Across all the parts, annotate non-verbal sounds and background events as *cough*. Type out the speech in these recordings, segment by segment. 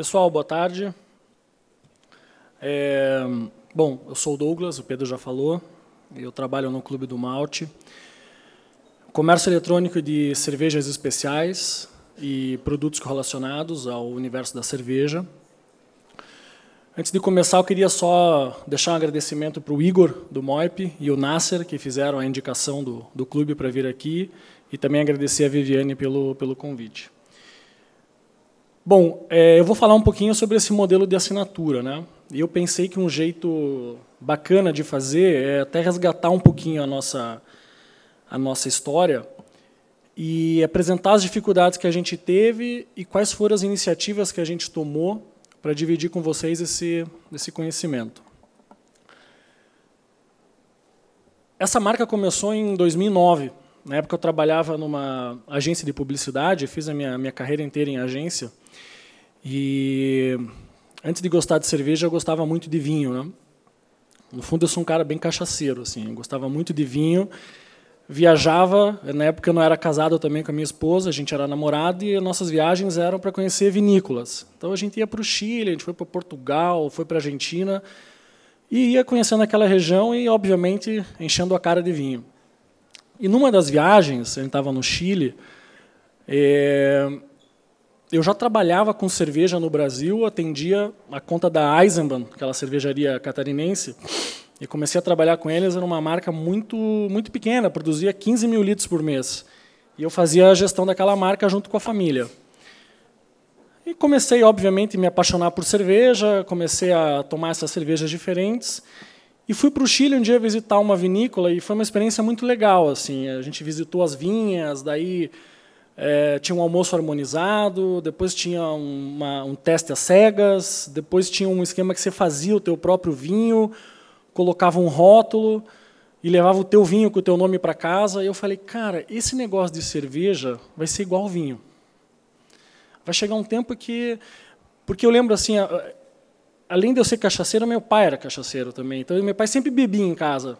Pessoal, boa tarde. É, bom, eu sou o Douglas, o Pedro já falou. Eu trabalho no Clube do Malte. Comércio eletrônico de cervejas especiais e produtos relacionados ao universo da cerveja. Antes de começar, eu queria só deixar um agradecimento para o Igor, do Moip, e o Nasser, que fizeram a indicação do, do clube para vir aqui, e também agradecer a Viviane pelo, pelo convite. Bom, é, eu vou falar um pouquinho sobre esse modelo de assinatura. Né? E eu pensei que um jeito bacana de fazer é até resgatar um pouquinho a nossa, a nossa história e apresentar as dificuldades que a gente teve e quais foram as iniciativas que a gente tomou para dividir com vocês esse, esse conhecimento. Essa marca começou em 2009. Na época eu trabalhava numa agência de publicidade, fiz a minha, minha carreira inteira em agência. E antes de gostar de cerveja, eu gostava muito de vinho, né? No fundo, eu sou um cara bem cachaceiro, assim. Eu gostava muito de vinho. Viajava, na época eu não era casado também com a minha esposa, a gente era namorado e nossas viagens eram para conhecer vinícolas. Então a gente ia para o Chile, a gente foi para Portugal, foi para a Argentina e ia conhecendo aquela região e, obviamente, enchendo a cara de vinho. E numa das viagens, a gente estava no Chile, eh, eu já trabalhava com cerveja no Brasil, atendia a conta da Eisenbahn, aquela cervejaria catarinense, e comecei a trabalhar com eles. Era uma marca muito, muito pequena, produzia 15 mil litros por mês. E eu fazia a gestão daquela marca junto com a família. E comecei, obviamente, a me apaixonar por cerveja, comecei a tomar essas cervejas diferentes. E fui para o Chile um dia visitar uma vinícola e foi uma experiência muito legal. assim. A gente visitou as vinhas, daí é, tinha um almoço harmonizado, depois tinha uma, um teste às cegas, depois tinha um esquema que você fazia o teu próprio vinho, colocava um rótulo e levava o teu vinho com o teu nome para casa. E eu falei, cara, esse negócio de cerveja vai ser igual vinho. Vai chegar um tempo que... Porque eu lembro assim, além de eu ser cachaceiro, meu pai era cachaceiro também. Então, meu pai sempre bebia em casa.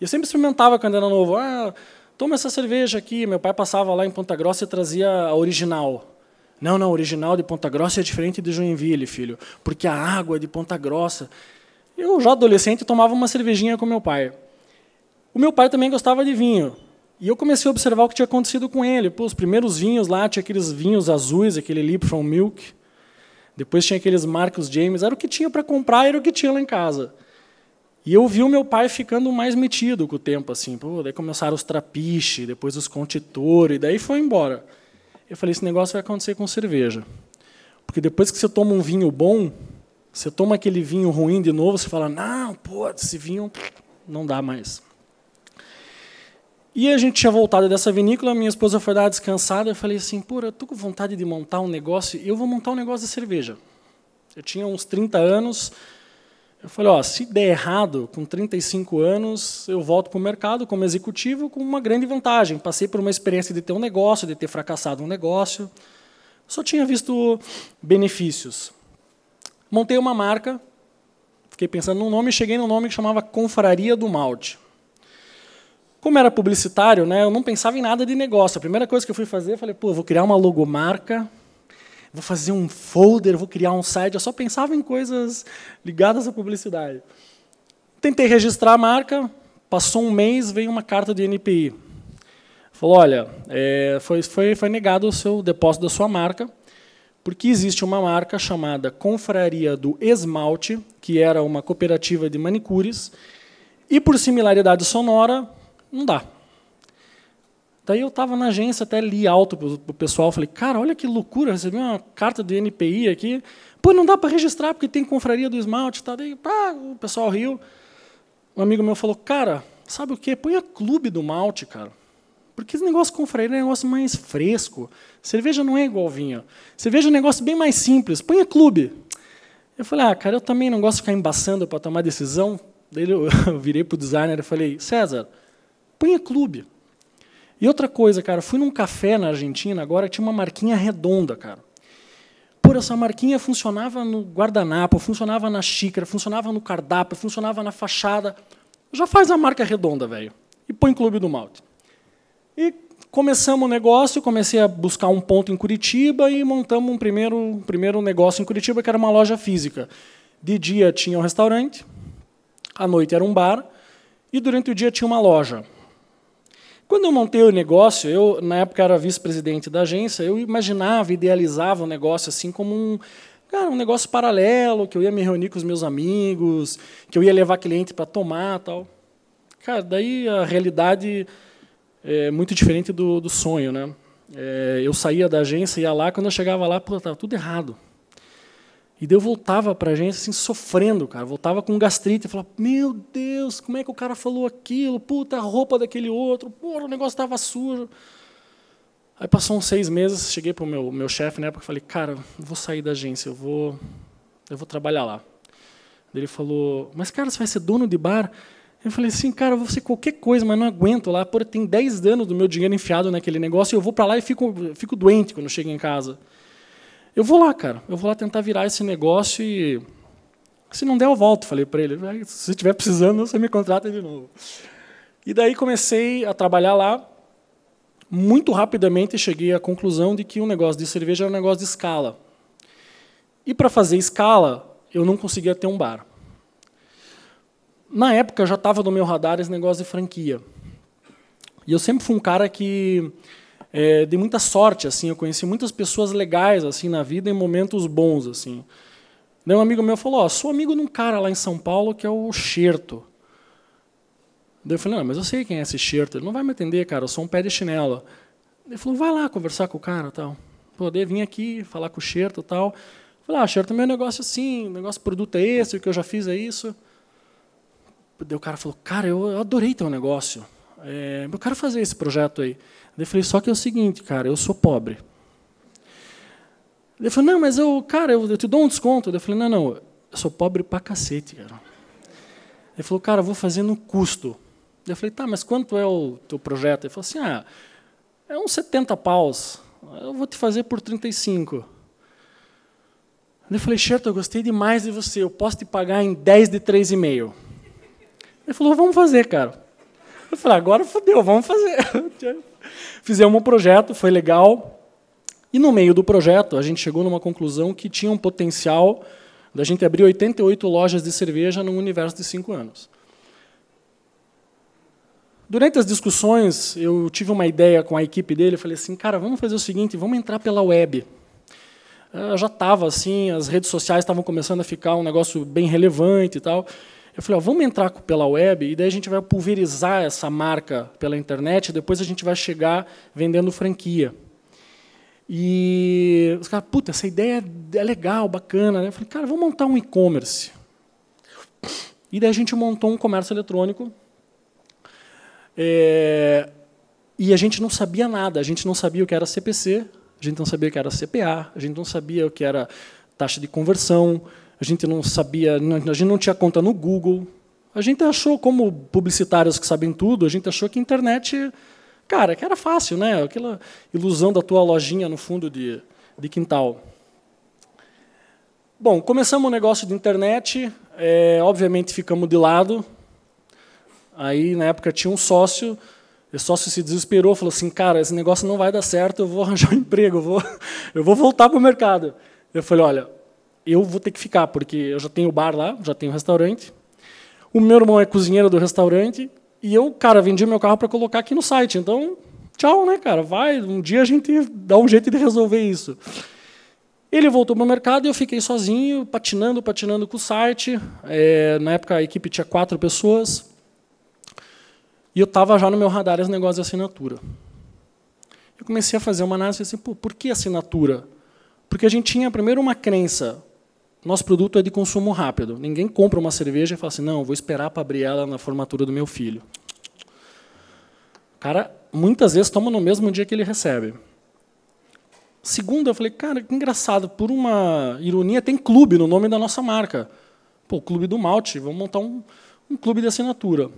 E eu sempre experimentava quando era novo. Ah, toma essa cerveja aqui. Meu pai passava lá em Ponta Grossa e trazia a original. Não, não, a original de Ponta Grossa é diferente de Joinville, filho, porque a água é de Ponta Grossa. Eu, já adolescente, tomava uma cervejinha com meu pai. O meu pai também gostava de vinho. E eu comecei a observar o que tinha acontecido com ele. Pô, os primeiros vinhos lá, tinha aqueles vinhos azuis, aquele from Milk. Depois tinha aqueles Marcos James. Era o que tinha para comprar, era o que tinha lá em casa. E eu vi o meu pai ficando mais metido com o tempo, assim. Pô, daí começaram os trapiche, depois os contitores e daí foi embora. Eu falei, esse negócio vai acontecer com cerveja. Porque depois que você toma um vinho bom, você toma aquele vinho ruim de novo, você fala, não, pô, esse vinho não dá mais. E a gente tinha voltado dessa vinícola, minha esposa foi dar descansada, eu falei assim, pô, eu tô com vontade de montar um negócio, eu vou montar um negócio de cerveja. Eu tinha uns 30 anos, eu falei, ó, se der errado, com 35 anos, eu volto para o mercado como executivo com uma grande vantagem. Passei por uma experiência de ter um negócio, de ter fracassado um negócio. Só tinha visto benefícios. Montei uma marca, fiquei pensando num nome, cheguei num nome que chamava Confraria do Malte. Como era publicitário, né, eu não pensava em nada de negócio. A primeira coisa que eu fui fazer, eu falei, pô, vou criar uma logomarca vou fazer um folder, vou criar um site. Eu só pensava em coisas ligadas à publicidade. Tentei registrar a marca, passou um mês, veio uma carta do INPI. Falou, olha, é, foi, foi, foi negado o seu depósito da sua marca, porque existe uma marca chamada Confraria do Esmalte, que era uma cooperativa de manicures, e por similaridade sonora, não dá, Daí eu estava na agência, até li alto para o pessoal, falei, cara, olha que loucura, recebi uma carta do NPI aqui. Pô, não dá para registrar, porque tem confraria do esmalte. Tá? Daí, pá, o pessoal riu. Um amigo meu falou, cara, sabe o quê? Põe a clube do malte, cara. Porque esse negócio com confraria é um negócio mais fresco. Cerveja não é igual vinho. Cerveja é um negócio bem mais simples. Põe a clube. Eu falei, ah, cara, eu também não gosto de ficar embaçando para tomar decisão. Daí *laughs* eu virei para o designer e falei, César, põe a clube. E outra coisa, cara, fui num café na Argentina agora que tinha uma marquinha redonda, cara. Por essa marquinha funcionava no guardanapo, funcionava na xícara, funcionava no cardápio, funcionava na fachada. Já faz a marca redonda, velho. E põe Clube do Malte. E começamos o negócio, comecei a buscar um ponto em Curitiba e montamos um primeiro, um primeiro negócio em Curitiba, que era uma loja física. De dia tinha um restaurante, à noite era um bar, e durante o dia tinha uma loja. Quando eu montei o negócio, eu na época era vice-presidente da agência, eu imaginava, idealizava o um negócio assim como um cara, um negócio paralelo, que eu ia me reunir com os meus amigos, que eu ia levar cliente para tomar, tal. Cara, daí a realidade é muito diferente do, do sonho, né? É, eu saía da agência, ia lá, quando eu chegava lá, pô, tudo errado. E daí eu voltava para a agência assim, sofrendo, cara. Voltava com gastrite e falava: Meu Deus, como é que o cara falou aquilo? Puta, a roupa daquele outro. Porra, o negócio estava sujo. Aí passou uns seis meses, cheguei para o meu, meu chefe na época e falei: Cara, eu vou sair da agência, eu vou, eu vou trabalhar lá. Daí ele falou: Mas, cara, você vai ser dono de bar? Eu falei assim, cara, eu vou ser qualquer coisa, mas não aguento lá, porra, tem dez anos do meu dinheiro enfiado naquele negócio e eu vou para lá e fico, fico doente quando chego em casa. Eu vou lá, cara. Eu vou lá tentar virar esse negócio e se não der eu volto, falei para ele. Se estiver precisando, você me contrata de novo. E daí comecei a trabalhar lá. Muito rapidamente cheguei à conclusão de que o um negócio de cerveja era um negócio de escala. E para fazer escala, eu não conseguia ter um bar. Na época já estava no meu radar esse negócio de franquia. E eu sempre fui um cara que é, dei muita sorte, assim, eu conheci muitas pessoas legais assim na vida em momentos bons, assim. Daí um amigo meu falou: ó "Sou amigo de um cara lá em São Paulo que é o Xerto". Daí eu falei: "Não, mas eu sei quem é esse Xerto, ele não vai me atender, cara, eu sou um pé de chinelo". Ele falou: "Vai lá conversar com o cara, tal". Poder vir aqui falar com o Xerto, tal. Eu falei: "Ah, Xerto, é meu negócio assim, negócio produto é esse, o que eu já fiz é isso". Daí o cara falou: "Cara, eu adorei teu negócio" é, eu quero fazer esse projeto aí. Eu falei, só que é o seguinte, cara, eu sou pobre. Ele falou, não, mas eu, cara, eu, eu te dou um desconto. Eu falei, não, não, eu sou pobre pra cacete, cara. Ele falou, cara, eu vou fazer no custo. Eu falei, tá, mas quanto é o teu projeto? Ele falou assim, ah, é uns 70 paus. Eu vou te fazer por 35. Eu falei, Xerto, eu gostei demais de você, eu posso te pagar em 10 de 3,5. Ele falou, vamos fazer, cara. Eu falei, agora fodeu, vamos fazer. *laughs* Fizemos um projeto, foi legal. E no meio do projeto, a gente chegou numa conclusão que tinha um potencial da gente abrir 88 lojas de cerveja num universo de cinco anos. Durante as discussões, eu tive uma ideia com a equipe dele, eu falei assim, cara, vamos fazer o seguinte, vamos entrar pela web. Eu já estava assim, as redes sociais estavam começando a ficar um negócio bem relevante e tal. Eu falei, ó, vamos entrar pela web e daí a gente vai pulverizar essa marca pela internet, e depois a gente vai chegar vendendo franquia. E os caras, puta, essa ideia é legal, bacana. Né? Eu falei, cara, vamos montar um e-commerce. E daí a gente montou um comércio eletrônico. É, e a gente não sabia nada, a gente não sabia o que era CPC, a gente não sabia o que era CPA, a gente não sabia o que era taxa de conversão, a gente não sabia, a gente não tinha conta no Google. A gente achou, como publicitários que sabem tudo, a gente achou que a internet, cara, que era fácil, né? Aquela ilusão da tua lojinha no fundo de, de quintal. Bom, começamos o um negócio de internet, é, obviamente ficamos de lado. Aí, na época, tinha um sócio, o sócio se desesperou, falou assim, cara, esse negócio não vai dar certo, eu vou *laughs* arranjar um emprego, eu vou, eu vou voltar para o mercado. Eu falei, olha, eu vou ter que ficar, porque eu já tenho bar lá, já tenho restaurante. O meu irmão é cozinheiro do restaurante. E eu, cara, vendi meu carro para colocar aqui no site. Então, tchau, né, cara? Vai, um dia a gente dá um jeito de resolver isso. Ele voltou para o mercado e eu fiquei sozinho, patinando, patinando com o site. É, na época a equipe tinha quatro pessoas. E eu estava já no meu radar esse negócio de assinatura. Eu comecei a fazer uma análise assim, por que assinatura? Porque a gente tinha primeiro uma crença nosso produto é de consumo rápido. Ninguém compra uma cerveja e fala assim, não, vou esperar para abrir ela na formatura do meu filho. O cara muitas vezes toma no mesmo dia que ele recebe. Segunda, eu falei, cara, que engraçado, por uma ironia, tem clube no nome da nossa marca. Pô, Clube do Malte, vamos montar um, um clube de assinatura.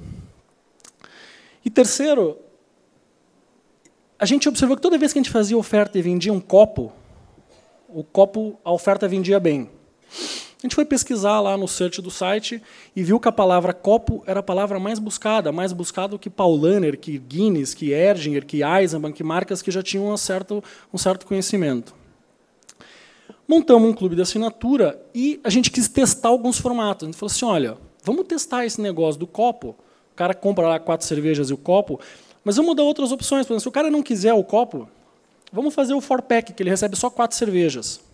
E terceiro, a gente observou que toda vez que a gente fazia oferta e vendia um copo, o copo, a oferta vendia bem. A gente foi pesquisar lá no search do site e viu que a palavra copo era a palavra mais buscada, mais buscada que Paulaner, que Guinness, que Erdinger, que Eisenbahn, que marcas que já tinham um certo, um certo conhecimento. Montamos um clube de assinatura e a gente quis testar alguns formatos. A gente falou assim, olha, vamos testar esse negócio do copo. O cara compra lá quatro cervejas e o copo, mas vamos dar outras opções. Por exemplo, se o cara não quiser o copo, vamos fazer o four pack, que ele recebe só quatro cervejas.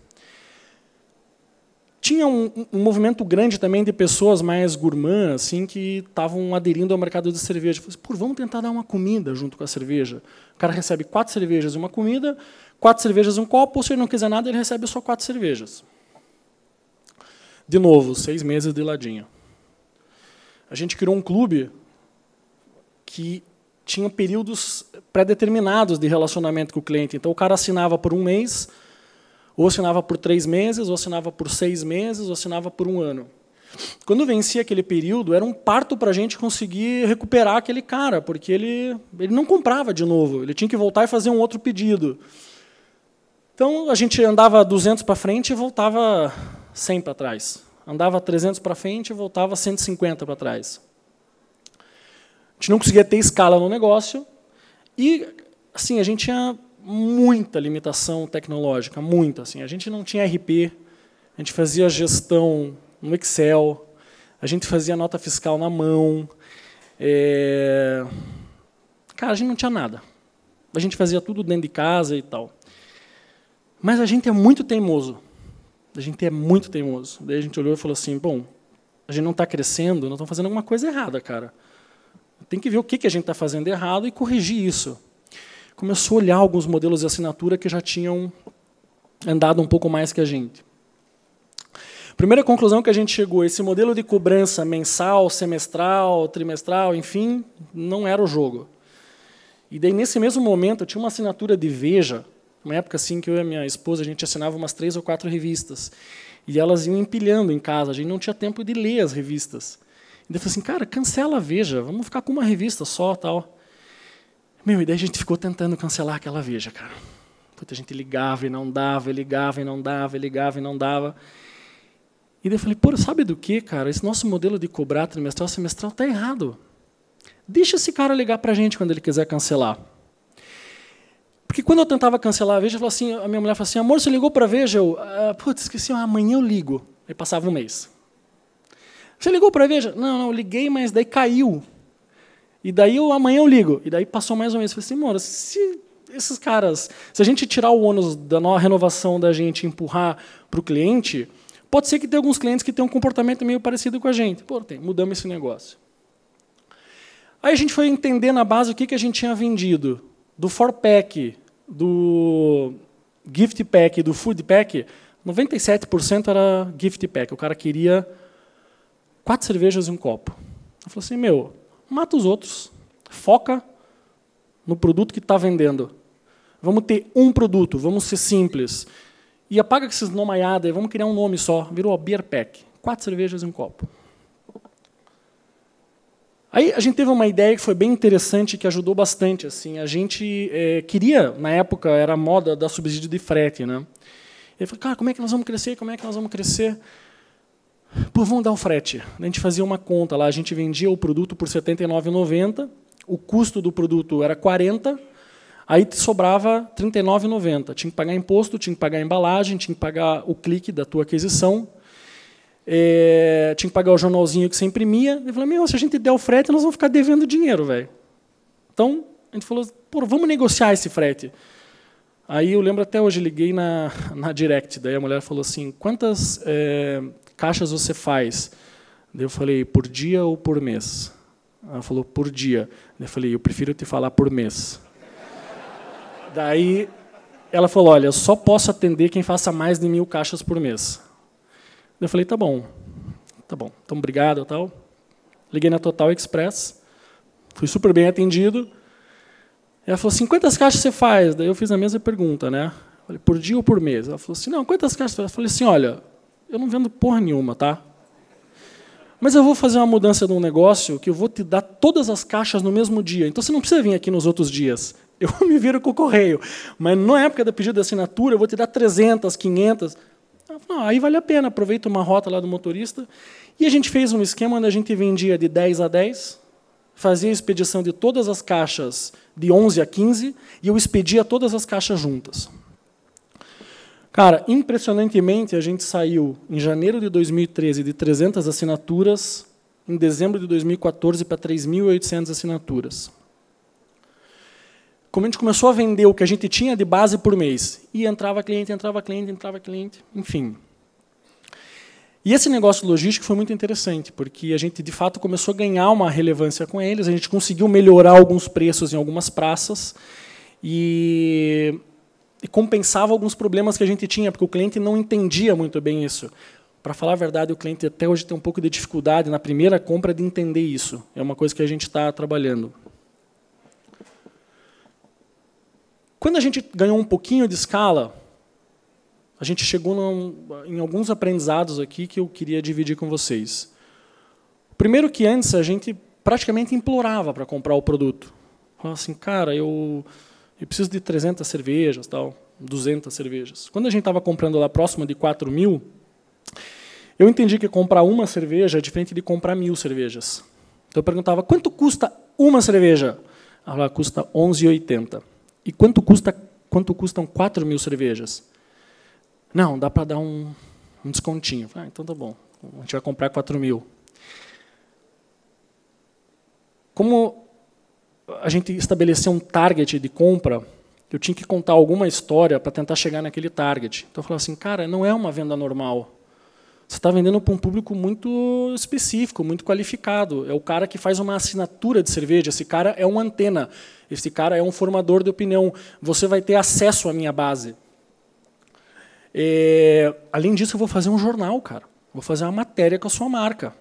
Tinha um, um, movimento grande também de pessoas mais gourmand, assim, que estavam aderindo ao mercado de cerveja. Falei assim, Pô, vamos tentar dar uma comida junto com a cerveja. O cara recebe quatro cervejas e uma comida, quatro cervejas e um copo, ou se ele não quiser nada, ele recebe só quatro cervejas. De novo, seis meses de ladinho. A gente criou um clube que tinha períodos pré-determinados de relacionamento com o cliente. Então, o cara assinava por um mês ou assinava por três meses, ou assinava por seis meses, ou assinava por um ano. Quando vencia aquele período, era um parto para a gente conseguir recuperar aquele cara, porque ele, ele não comprava de novo, ele tinha que voltar e fazer um outro pedido. Então a gente andava 200 para frente e voltava 100 para trás. Andava 300 para frente e voltava 150 para trás. A gente não conseguia ter escala no negócio e assim a gente tinha muita limitação tecnológica, muita. Assim. A gente não tinha RP, a gente fazia gestão no Excel, a gente fazia nota fiscal na mão. É... Cara, a gente não tinha nada. A gente fazia tudo dentro de casa e tal. Mas a gente é muito teimoso. A gente é muito teimoso. Daí a gente olhou e falou assim: bom, a gente não está crescendo, nós estamos fazendo alguma coisa errada, cara. Tem que ver o que, que a gente está fazendo errado e corrigir isso começou a olhar alguns modelos de assinatura que já tinham andado um pouco mais que a gente. Primeira conclusão que a gente chegou: esse modelo de cobrança mensal, semestral, trimestral, enfim, não era o jogo. E daí, nesse mesmo momento, eu tinha uma assinatura de Veja, uma época assim que eu e minha esposa a gente assinava umas três ou quatro revistas. E elas iam empilhando em casa, a gente não tinha tempo de ler as revistas. E então, daí eu falei assim: cara, cancela a Veja, vamos ficar com uma revista só tal. Meu, e daí a gente ficou tentando cancelar aquela veja, cara. Puta, a gente ligava e não dava, e ligava e não dava, e ligava e não dava. E daí eu falei, pô, sabe do que, cara? Esse nosso modelo de cobrar trimestral, semestral tá errado. Deixa esse cara ligar para a gente quando ele quiser cancelar. Porque quando eu tentava cancelar a Veja, assim, a minha mulher falou assim, amor, você ligou para a Veja? Eu, ah, putz, esqueci, ah, amanhã eu ligo. Aí passava um mês. Você ligou para a Veja? Não, não, liguei, mas daí caiu. E daí eu, amanhã eu ligo. E daí passou mais um mês. Eu falei assim, mano, se esses caras, se a gente tirar o ônus da nova renovação da gente empurrar para o cliente, pode ser que tenha alguns clientes que tenham um comportamento meio parecido com a gente. Pô, tem, mudamos esse negócio. Aí a gente foi entender na base o que, que a gente tinha vendido. Do 4-pack, do gift pack, do food pack, 97% era gift pack. O cara queria quatro cervejas e um copo. Eu falei assim, meu, mata os outros. Foca no produto que está vendendo. Vamos ter um produto, vamos ser simples. E apaga com esses nomaiadas, vamos criar um nome só. Virou a Beer Pack. Quatro cervejas e um copo. Aí a gente teve uma ideia que foi bem interessante, que ajudou bastante. assim A gente é, queria, na época, era moda dar subsídio de frete. Né? Ele falou, cara, como é que nós vamos crescer? Como é que nós vamos crescer? por vão dar o frete. A gente fazia uma conta lá, a gente vendia o produto por R$ 79,90, o custo do produto era 40, aí sobrava R$ 39,90. Tinha que pagar imposto, tinha que pagar embalagem, tinha que pagar o clique da tua aquisição, é, tinha que pagar o jornalzinho que você imprimia. Eu falei, meu, se a gente der o frete, nós vamos ficar devendo dinheiro, velho. Então, a gente falou, pô, vamos negociar esse frete. Aí eu lembro até hoje, liguei na, na direct, daí a mulher falou assim, quantas... É, caixas você faz? Daí eu falei, por dia ou por mês? Ela falou, por dia. Daí eu falei, eu prefiro te falar por mês. Daí ela falou, olha, só posso atender quem faça mais de mil caixas por mês. Daí eu falei, tá bom, tá bom, então obrigado tal. Liguei na Total Express, fui super bem atendido. Ela falou assim, quantas caixas você faz? Daí eu fiz a mesma pergunta, né? Falei, por dia ou por mês? Ela falou assim, não, quantas caixas? Eu falei assim, olha, eu não vendo porra nenhuma, tá? Mas eu vou fazer uma mudança de um negócio que eu vou te dar todas as caixas no mesmo dia. Então você não precisa vir aqui nos outros dias. *laughs* Eu me viro com o correio. Mas na é época do pedido de assinatura, eu vou te dar 300, 500. Não, aí vale a pena. Aproveita uma rota lá do motorista. E a gente fez um esquema onde a gente vendia de 10 a 10, fazia a expedição de todas as caixas de 11 a 15 e eu expedia todas as caixas juntas. Cara, impressionantemente, a gente saiu em janeiro de 2013 de 300 assinaturas, em dezembro de 2014 para 3.800 assinaturas. Como a gente começou a vender o que a gente tinha de base por mês, e entrava cliente, entrava cliente, entrava cliente, enfim. E esse negócio logístico foi muito interessante, porque a gente de fato começou a ganhar uma relevância com eles, a gente conseguiu melhorar alguns preços em algumas praças. E compensava alguns problemas que a gente tinha, porque o cliente não entendia muito bem isso. Para falar a verdade, o cliente até hoje tem um pouco de dificuldade na primeira compra de entender isso. É uma coisa que a gente está trabalhando. Quando a gente ganhou um pouquinho de escala, a gente chegou num, em alguns aprendizados aqui que eu queria dividir com vocês. Primeiro que antes a gente praticamente implorava para comprar o produto. Falava assim, cara, eu eu preciso de 300 cervejas, tal, 200 cervejas. Quando a gente estava comprando lá próximo de 4 mil, eu entendi que comprar uma cerveja é diferente de comprar mil cervejas. Então eu perguntava, quanto custa uma cerveja? Ela custa 11,80. E quanto, custa, quanto custam 4 mil cervejas? Não, dá para dar um, um descontinho. Ah, então tá bom, a gente vai comprar 4 mil. Como a gente estabeleceu um target de compra, eu tinha que contar alguma história para tentar chegar naquele target. Então eu falava assim, cara, não é uma venda normal. Você está vendendo para um público muito específico, muito qualificado. É o cara que faz uma assinatura de cerveja. Esse cara é um antena. Esse cara é um formador de opinião. Você vai ter acesso à minha base. É... Além disso, eu vou fazer um jornal, cara. Vou fazer uma matéria com a sua marca.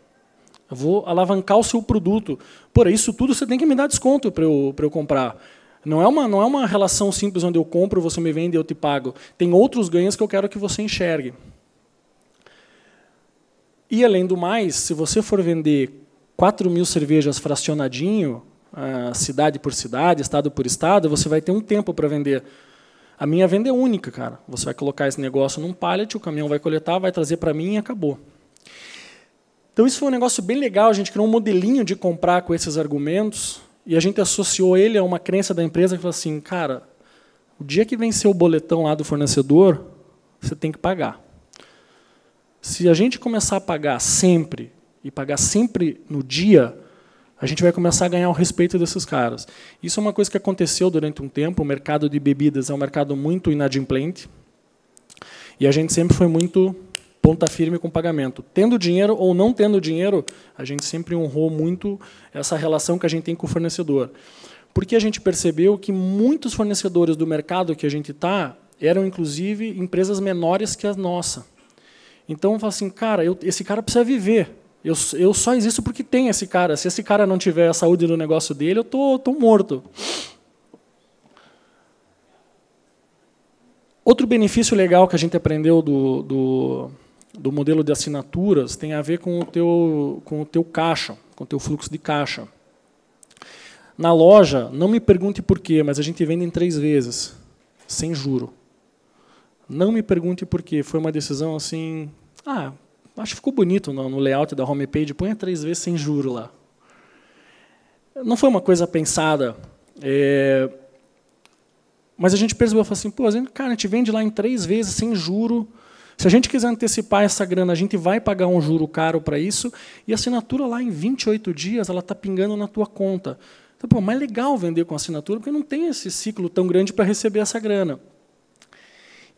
Eu vou alavancar o seu produto. Por isso tudo você tem que me dar desconto para eu, eu comprar. Não é, uma, não é uma relação simples onde eu compro, você me vende, eu te pago. Tem outros ganhos que eu quero que você enxergue. E, além do mais, se você for vender 4 mil cervejas fracionadinho, ah, cidade por cidade, estado por estado, você vai ter um tempo para vender. A minha venda é única, cara. Você vai colocar esse negócio num pallet, o caminhão vai coletar, vai trazer para mim e acabou. Então, isso foi um negócio bem legal. A gente criou um modelinho de comprar com esses argumentos e a gente associou ele a uma crença da empresa que falou assim: cara, o dia que vencer o boletão lá do fornecedor, você tem que pagar. Se a gente começar a pagar sempre e pagar sempre no dia, a gente vai começar a ganhar o respeito desses caras. Isso é uma coisa que aconteceu durante um tempo. O mercado de bebidas é um mercado muito inadimplente. E a gente sempre foi muito ponta firme com o pagamento. Tendo dinheiro ou não tendo dinheiro, a gente sempre honrou muito essa relação que a gente tem com o fornecedor. Porque a gente percebeu que muitos fornecedores do mercado que a gente está eram, inclusive, empresas menores que a nossa. Então, eu assim, cara, eu, esse cara precisa viver. Eu, eu só existo porque tem esse cara. Se esse cara não tiver a saúde no negócio dele, eu tô, tô morto. Outro benefício legal que a gente aprendeu do, do, do modelo de assinaturas tem a ver com o teu, com o teu caixa, com o teu fluxo de caixa. Na loja, não me pergunte por quê, mas a gente vende em três vezes, sem juro. Não me pergunte por quê, foi uma decisão assim, ah, acho que ficou bonito no, no layout da homepage, põe três vezes sem juro lá. Não foi uma coisa pensada, é, mas a gente percebeu, assim, pô, cara, a gente vende lá em três vezes sem juro, se a gente quiser antecipar essa grana, a gente vai pagar um juro caro para isso, e a assinatura lá em 28 dias ela está pingando na tua conta. Então, pô, mais legal vender com assinatura, porque não tem esse ciclo tão grande para receber essa grana.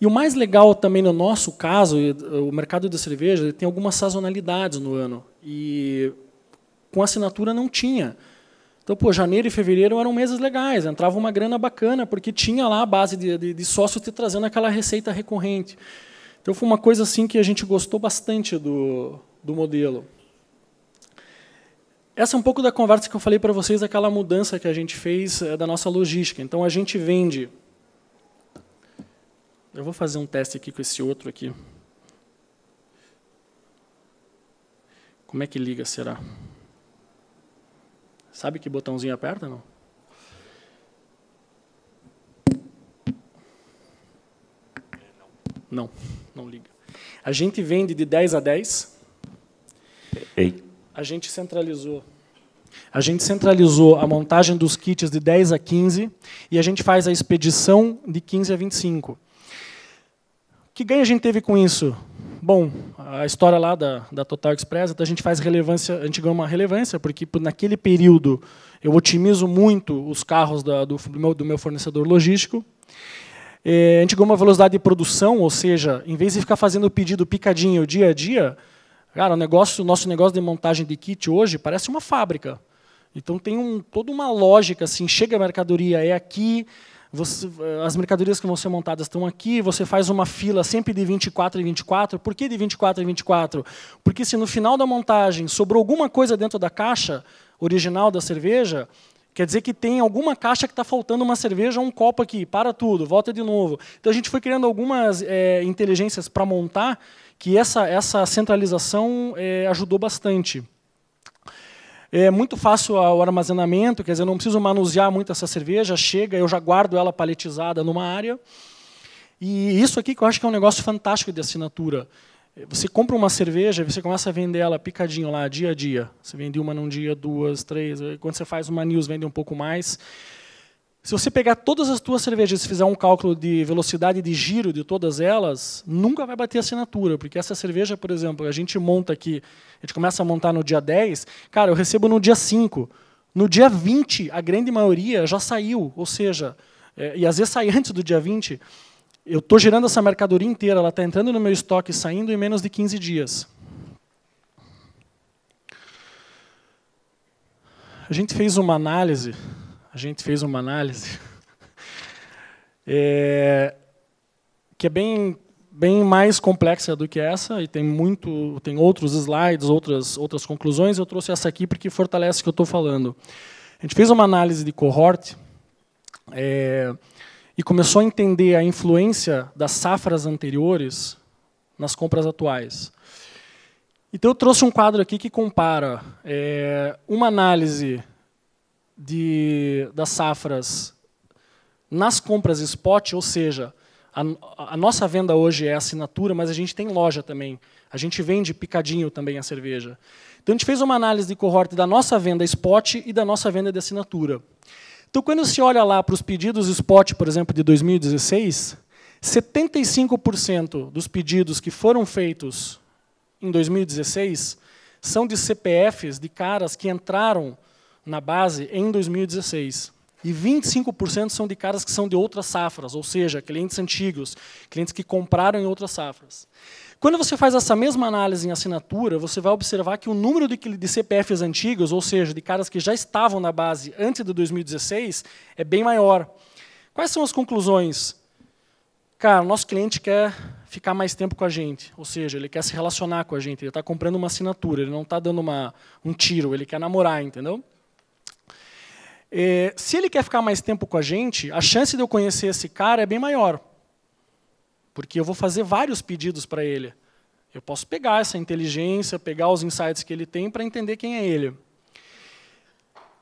E o mais legal também no nosso caso, eh, o mercado da cerveja tem algumas sazonalidades no ano. E com assinatura não tinha. Então, pô, janeiro e fevereiro eram meses legais, entrava uma grana bacana, porque tinha lá a base de, de, de sócio te trazendo aquela receita recorrente. Então foi uma coisa assim que a gente gostou bastante do, do modelo. Essa é um pouco da conversa que eu falei para vocês aquela mudança que a gente fez eh, da nossa logística. Então a gente vende. Eu vou fazer um teste aqui com esse outro aqui. Como é que liga, será? Sabe que botãozinho aperta, não? Não não liga. A gente vende de 10 a 10. Ei. A gente centralizou. A gente centralizou a montagem dos kits de 10 a 15 e a gente faz a expedição de 15 a 25. Que ganho a gente teve com isso? Bom, a história lá da, da Total Express, então a gente faz relevância, a gente ganha uma relevância, porque naquele período eu otimizo muito os carros da, do, do, meu, do meu fornecedor logístico. É, a gente ganhou uma velocidade de produção, ou seja, em vez de ficar fazendo o pedido picadinho dia a dia, cara, o negócio, o nosso negócio de montagem de kit hoje parece uma fábrica. Então tem um, toda uma lógica assim, chega a mercadoria é aqui, você, as mercadorias que vão ser montadas estão aqui, você faz uma fila sempre de 24 em 24. Por que de 24 em 24? Porque se no final da montagem sobrou alguma coisa dentro da caixa original da cerveja, Quer dizer que tem alguma caixa que está faltando uma cerveja ou um copo aqui, para tudo, volta de novo. Então a gente foi criando algumas é, inteligências para montar, que essa, essa centralização é, ajudou bastante. É muito fácil o armazenamento, quer dizer, eu não preciso manusear muito essa cerveja, chega, eu já guardo ela paletizada numa área. E isso aqui que eu acho que é um negócio fantástico de assinatura. Você compra uma cerveja e você começa a vender ela picadinho lá, dia a dia. Você vende uma num dia, duas, três. Eh, quando você faz uma news, vende um pouco mais. Se você pegar todas as tuas cervejas e fizer um cálculo de velocidade de giro de todas elas, nunca vai bater assinatura, porque essa cerveja, por exemplo, a gente monta aqui, a gente começa a montar no dia 10, cara, eu recebo no dia 5. No dia 20, a grande maioria já saiu, ou seja, é, e às vezes sai antes do dia 20 eu estou gerando essa mercadoria inteira, ela está entrando no meu estoque e saindo em menos de 15 dias. A gente fez uma análise, a gente fez uma análise *laughs* é, que é bem bem mais complexa do que essa e tem muito tem outros slides outras outras conclusões eu trouxe essa aqui porque fortalece o que eu estou falando a gente fez uma análise de cohort é, e começou a entender a influência das safras anteriores nas compras atuais. Então, eu trouxe um quadro aqui que compara é, uma análise de, das safras nas compras spot, ou seja, a, a, nossa venda hoje é assinatura, mas a gente tem loja também. A gente vende picadinho também a cerveja. Então, a gente fez uma análise de cohorte da nossa venda spot e da nossa venda de assinatura. Então, quando se olha lá para os pedidos spot, por exemplo, de 2016, 75% dos pedidos que foram feitos em 2016 são de CPFs de caras que entraram na base em 2016. E 25% são de caras que são de outras safras, ou seja, clientes antigos, clientes que compraram em outras safras. Quando você faz essa mesma análise em assinatura, você vai observar que o número de, de CPFs antigos, ou seja, de caras que já estavam na base antes de 2016, é bem maior. Quais são as conclusões? Cara, nosso cliente quer ficar mais tempo com a gente, ou seja, ele quer se relacionar com a gente, ele está comprando uma assinatura, ele não está dando uma, um tiro, ele quer namorar, entendeu? É, se ele quer ficar mais tempo com a gente, a chance de eu conhecer esse cara é bem maior porque eu vou fazer vários pedidos para ele. Eu posso pegar essa inteligência, pegar os insights que ele tem para entender quem é ele.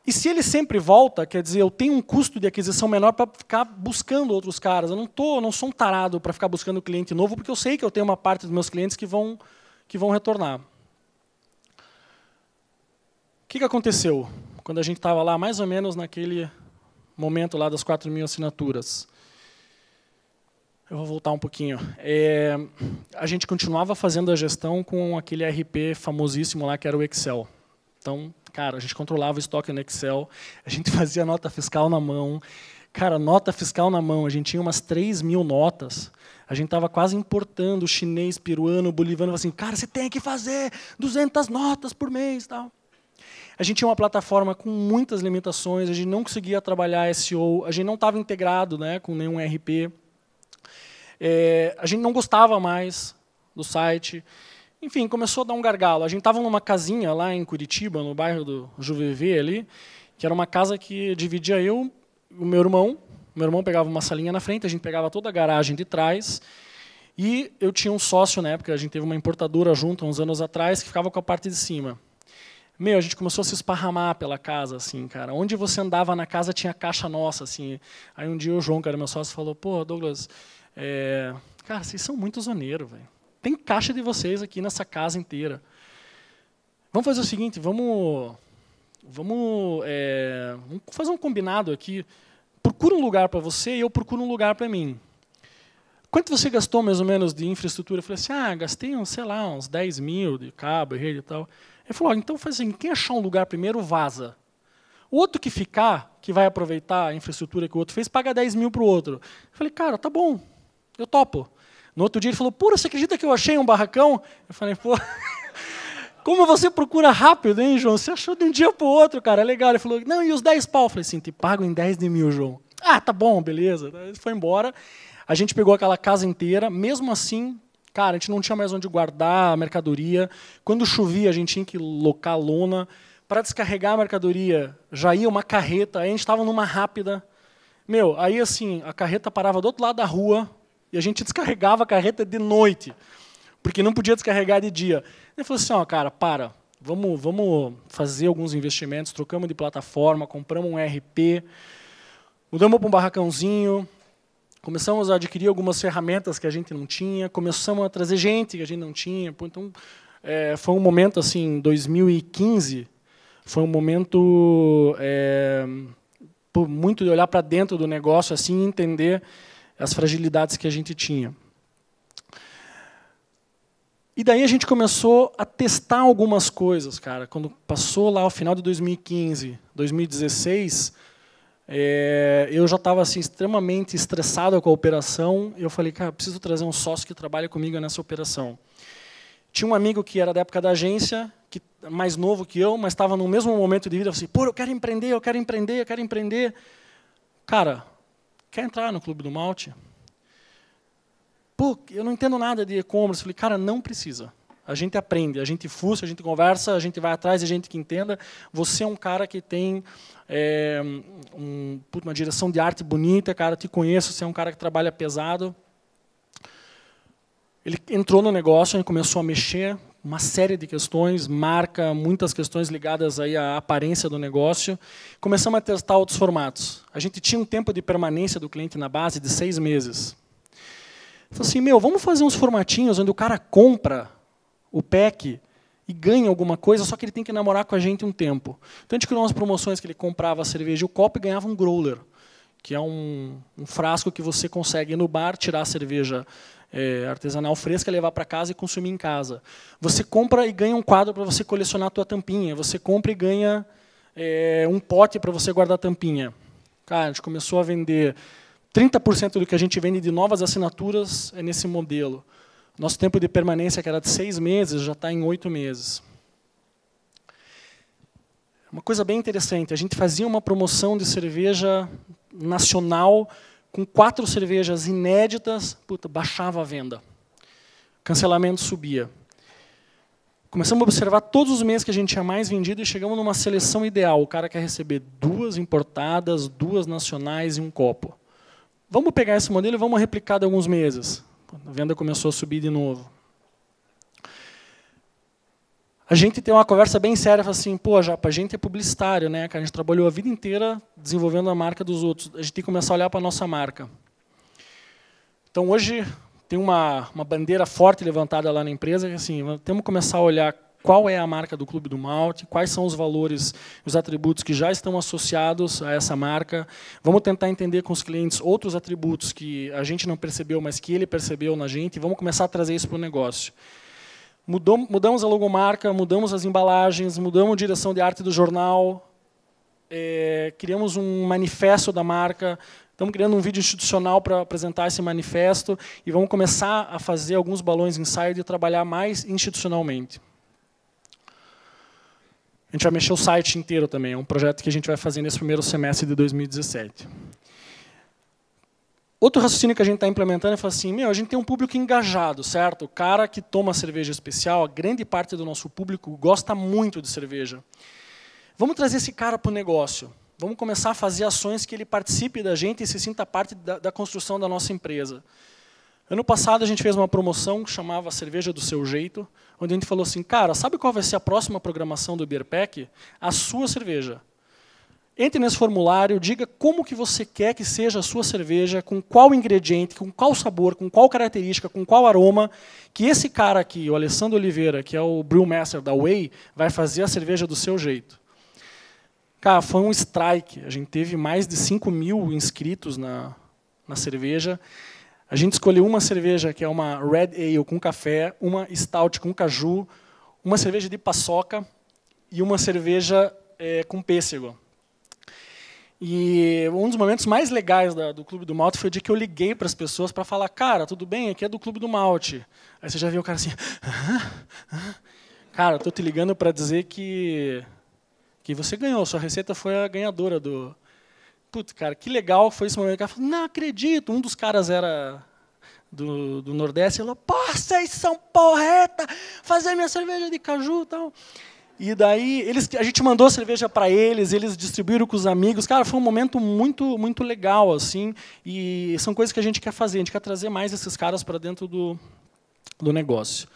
E se ele sempre volta, quer dizer, eu tenho um custo de aquisição menor para ficar buscando outros caras. Eu não tô, não sou um tarado para ficar buscando cliente novo, porque eu sei que eu tenho uma parte dos meus clientes que vão que vão retornar. O que, que aconteceu quando a gente estava lá, mais ou menos naquele momento lá das 4 mil assinaturas? Eu vou voltar um pouquinho. É, a gente continuava fazendo a gestão com aquele RP famosíssimo lá que era o Excel. Então, cara, a gente controlava o estoque no Excel, a gente *laughs* fazia nota fiscal na mão. Cara, nota fiscal na mão, a gente tinha umas 3 mil notas. A gente estava quase importando chinês, peruano, boliviano, assim, cara, você tem que fazer 200 notas por mês. Tal. A gente tinha uma plataforma com muitas limitações, a gente não conseguia trabalhar SEO, a gente não estava integrado né, com nenhum RP. É, a gente não gostava mais do site. Enfim, começou a dar um gargalo. A gente estava numa casinha lá em Curitiba, no bairro do Juvevê ali, que era uma casa que dividia eu o meu irmão. O meu irmão pegava uma salinha na frente, a gente pegava toda a garagem de trás. E eu tinha um sócio na época, a gente teve uma importadora junto uns anos atrás, que ficava com a parte de cima. Meu, a gente começou a se esparramar pela casa, assim, cara. Onde você andava na casa tinha caixa nossa, assim. Aí um dia o João, que era meu sócio, falou: Pô, Douglas, é, cara, vocês são muito zoneiros, velho. Tem caixa de vocês aqui nessa casa inteira. Vamos fazer o seguinte, vamos, vamos, é, vamos fazer um combinado aqui. Procura um lugar para você e eu procuro um lugar para mim. Quanto você gastou, mais ou menos, de infraestrutura? Eu falei assim, ah, gastei, uns, sei lá, uns 10 mil de cabo, rede e tal. Ele falou, ah, então faz assim, quem achar um lugar primeiro, vaza. O outro que ficar, que vai aproveitar a infraestrutura que o outro fez, paga 10 mil para o outro. Eu falei, cara, tá bom, eu topo. No outro dia ele falou, pura, você acredita que eu achei um barracão? Eu falei, pô, *laughs* como você procura rápido, hein, João? Você achou de um dia para o outro, cara, é legal. Ele falou, não, e os 10 pau? Eu falei assim, te pago em 10 de mil, João. Ah, tá bom, beleza. Ele foi embora. A gente pegou aquela casa inteira, mesmo assim, cara, a gente não tinha mais onde guardar a mercadoria. Quando chovia, a gente tinha que locar lona. Para descarregar a mercadoria, já ia uma carreta, aí a gente estava numa rápida. Meu, aí assim, a carreta parava do outro lado da rua, e a gente descarregava a carreta de noite, porque não podia descarregar de dia. Ele falou assim: ó, cara, para, vamos, vamos fazer alguns investimentos, trocamos de plataforma, compramos um RP, mudamos para um barracãozinho, começamos a adquirir algumas ferramentas que a gente não tinha, começamos a trazer gente que a gente não tinha. Então, é, foi um momento, assim, 2015, foi um momento é, muito de olhar para dentro do negócio, assim, entender as fragilidades que a gente tinha. E daí a gente começou a testar algumas coisas, cara. Quando passou lá o final de 2015, 2016, é, eu já estava assim, extremamente estressado com a operação. Eu falei, cara, preciso trazer um sócio que trabalhe comigo nessa operação. Tinha um amigo que era da época da agência, que mais novo que eu, mas estava no mesmo momento de vida. Eu falei, pô, eu quero empreender, eu quero empreender, eu quero empreender. Cara, quer entrar no Clube do Malte? Pô, eu não entendo nada de e-commerce. Falei, cara, não precisa. A gente aprende, a gente fuça, a gente conversa, a gente vai atrás de gente que entenda. Você é um cara que tem é, um, uma direção de arte bonita, cara, te conheço, você é um cara que trabalha pesado. Ele entrou no negócio, ele começou a mexer, uma série de questões, marca, muitas questões ligadas aí à aparência do negócio. Começamos a testar outros formatos. A gente tinha um tempo de permanência do cliente na base de seis meses. Falei assim, meu, vamos fazer uns formatinhos onde o cara compra o pack e ganha alguma coisa, só que ele tem que namorar com a gente um tempo. Então a gente criou umas promoções que ele comprava a cerveja e o copo e ganhava um growler que é um, um frasco que você consegue no bar tirar a cerveja é, artesanal fresca, levar para casa e consumir em casa. Você compra e ganha um quadro para você colecionar a tua tampinha. Você compra e ganha é, um pote para você guardar a tampinha. Cara, a gente começou a vender 30% do que a gente vende de novas assinaturas é nesse modelo. Nosso tempo de permanência, que era de seis meses, já está em oito meses. Uma coisa bem interessante, a gente fazia uma promoção de cerveja nacional com quatro cervejas inéditas, puta, baixava a venda. Cancelamento subia. Começamos a observar todos os meses que a gente tinha mais vendido e chegamos numa seleção ideal. O cara quer receber duas importadas, duas nacionais e um copo. Vamos pegar esse modelo e vamos replicar de alguns meses. A venda começou a subir de novo a gente tem uma conversa bem séria, fala assim, pô, Japa, a gente é publicitário, né, A gente trabalhou a vida inteira desenvolvendo a marca dos outros. A gente tem que começar a olhar para a nossa marca. Então, hoje, tem uma, uma bandeira forte levantada lá na empresa, que assim, temos que começar a olhar qual é a marca do Clube do Malte, quais são os valores, os atributos que já estão associados a essa marca. Vamos tentar entender com os clientes outros atributos que a gente não percebeu, mas que ele percebeu na gente, e vamos começar a trazer isso para o negócio. Mudou, mudamos a logomarca, mudamos as embalagens, mudamos a direção de arte do jornal, é, criamos um manifesto da marca, estamos criando um vídeo institucional para apresentar esse manifesto e vamos começar a fazer alguns balões ensaio e trabalhar mais institucionalmente. A gente vai mexer o site inteiro também, é um projeto que a gente vai fazer nesse primeiro semestre de 2017. Outro raciocínio que a gente está implementando é falar assim, meu, a gente tem um público engajado, certo? O cara que toma cerveja especial, a grande parte do nosso público gosta muito de cerveja. Vamos trazer esse cara para o negócio. Vamos começar a fazer ações que ele participe da gente e se sinta parte da, da construção da nossa empresa. Ano passado a gente fez uma promoção que chamava Cerveja do Seu Jeito, onde a gente falou assim, cara, sabe qual vai ser a próxima programação do Beer Pack? A sua cerveja. Entre nesse formulário, diga como que você quer que seja a sua cerveja, com qual ingrediente, com qual sabor, com qual característica, com qual aroma, que esse cara aqui, o Alessandro Oliveira, que é o brewmaster da Way, vai fazer a cerveja do seu jeito. Cara, foi um strike. A gente teve mais de 5 mil inscritos na, na cerveja. A gente escolheu uma cerveja que é uma Red Ale com café, uma Stout com caju, uma cerveja de paçoca e uma cerveja é, com pêssego. E um dos momentos mais legais da, do Clube do Malte foi o dia que eu liguei para as pessoas para falar: Cara, tudo bem? Aqui é do Clube do Malte. Aí você já viu o cara assim: ah, ah. Cara, estou te ligando para dizer que, que você ganhou, sua receita foi a ganhadora do. Putz, cara, que legal foi esse momento. O cara falou: Não acredito. Um dos caras era do, do Nordeste, ele falou, pô, vocês são porreta, fazer minha cerveja de caju e tal. E daí eles, a gente mandou cerveja para eles, eles distribuíram com os amigos. Cara, foi um momento muito muito legal assim. E são coisas que a gente quer fazer, a gente quer trazer mais esses caras para dentro do, do negócio.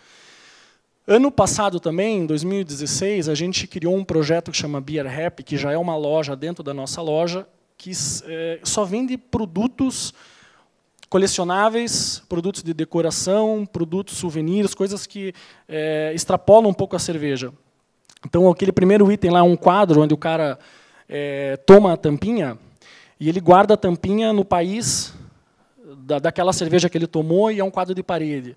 Ano passado também, em 2016, a gente criou um projeto que chama Beer Happy, que já é uma loja dentro da nossa loja, que é, só vende produtos colecionáveis, produtos de decoração, produtos souvenirs, coisas que é, extrapolam um pouco a cerveja. Então, aquele primeiro item lá é um quadro onde o cara é, toma a tampinha e ele guarda a tampinha no país da, daquela cerveja que ele tomou e é um quadro de parede.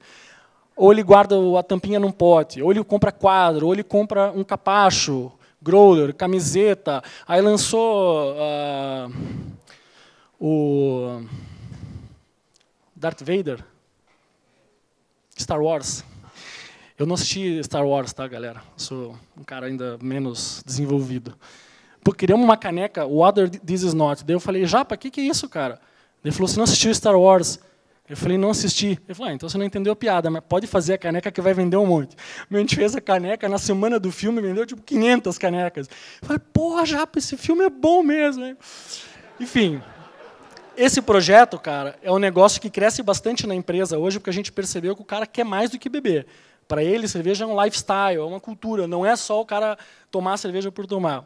Ou ele guarda a tampinha num pote, ou ele compra quadro, ou ele compra um capacho, growler, camiseta. Aí lançou uh, o Darth Vader, Star Wars. Eu não assisti Star Wars, tá, galera? Sou um cara ainda menos desenvolvido. Porque queríamos uma caneca, Water This Is Not. Daí eu falei, Japa, o que, que é isso, cara? Ele falou, você não assistiu Star Wars? Eu falei, não assisti. Ele falou, ah, então você não entendeu a piada, mas pode fazer a caneca que vai vender um monte. A gente fez a caneca, na semana do filme vendeu tipo 500 canecas. Eu falei, porra, Japa, esse filme é bom mesmo. Hein? Enfim, esse projeto, cara, é um negócio que cresce bastante na empresa hoje, porque a gente percebeu que o cara quer mais do que beber. Para ele, cerveja é um lifestyle, é uma cultura, não é só o cara tomar cerveja por tomar.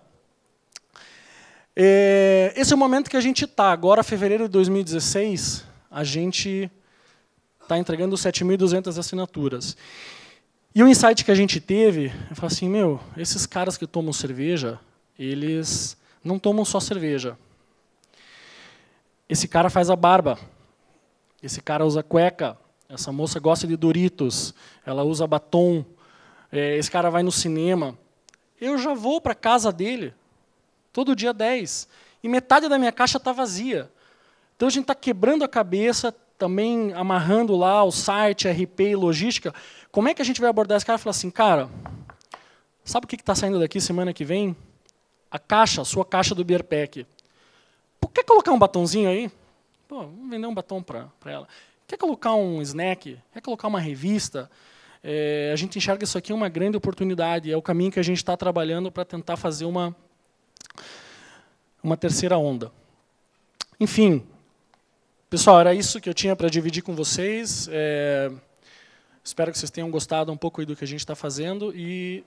É, esse é o momento que a gente está. Agora, fevereiro de 2016, a gente está entregando 7.200 assinaturas. E o insight que a gente teve, eu é falo assim, meu, esses caras que tomam cerveja, eles não tomam só cerveja. Esse cara faz a barba. Esse cara usa cueca. Essa moça gosta de Doritos, ela usa batom, é, esse cara vai no cinema. Eu já vou para casa dele, todo dia 10, e metade da minha caixa está vazia. Então a gente está quebrando a cabeça, também amarrando lá o site, RP e logística. Como é que a gente vai abordar esse cara e falar assim, cara, sabe o que está saindo daqui semana que vem? A caixa, a sua caixa do Beer Pack. Por que colocar um batonzinho aí? Pô, vamos vender um batom para ela. Quer colocar um snack? Quer colocar uma revista? É, a gente enxerga isso aqui uma grande oportunidade. É o caminho que a gente está trabalhando para tentar fazer uma, uma terceira onda. Enfim, pessoal, era isso que eu tinha para dividir com vocês. É, espero que vocês tenham gostado um pouco do que a gente está fazendo. E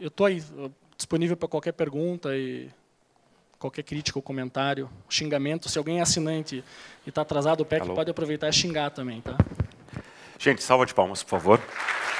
eu estou aí disponível para qualquer pergunta e qualquer crítica ou comentário, xingamento. Se alguém é assinante e está atrasado o PEC, Alô? pode aproveitar e xingar também. Tá? Gente, salva de palmas, por favor.